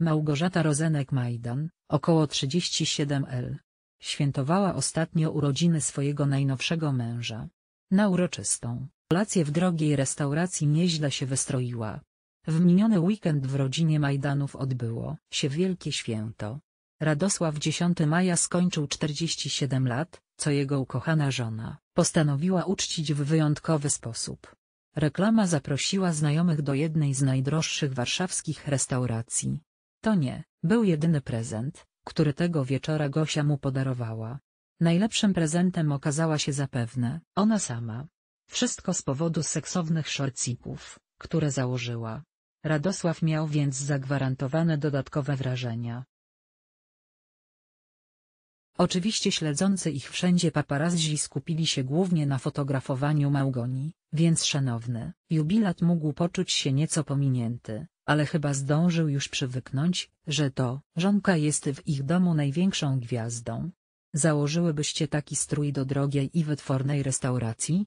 Małgorzata Rozenek-Majdan, około 37 L. Świętowała ostatnio urodziny swojego najnowszego męża. Na uroczystą kolację w drogiej restauracji nieźle się wystroiła. W miniony weekend w rodzinie Majdanów odbyło się wielkie święto. Radosław 10 maja skończył 47 lat, co jego ukochana żona postanowiła uczcić w wyjątkowy sposób. Reklama zaprosiła znajomych do jednej z najdroższych warszawskich restauracji, to nie był jedyny prezent, który tego wieczora Gosia mu podarowała. Najlepszym prezentem okazała się zapewne ona sama. Wszystko z powodu seksownych szorcików, które założyła. Radosław miał więc zagwarantowane dodatkowe wrażenia. Oczywiście śledzący ich wszędzie paparazzi skupili się głównie na fotografowaniu Małgoni, więc szanowny, jubilat mógł poczuć się nieco pominięty ale chyba zdążył już przywyknąć, że to żonka jest w ich domu największą gwiazdą. Założyłybyście taki strój do drogiej i wytwornej restauracji?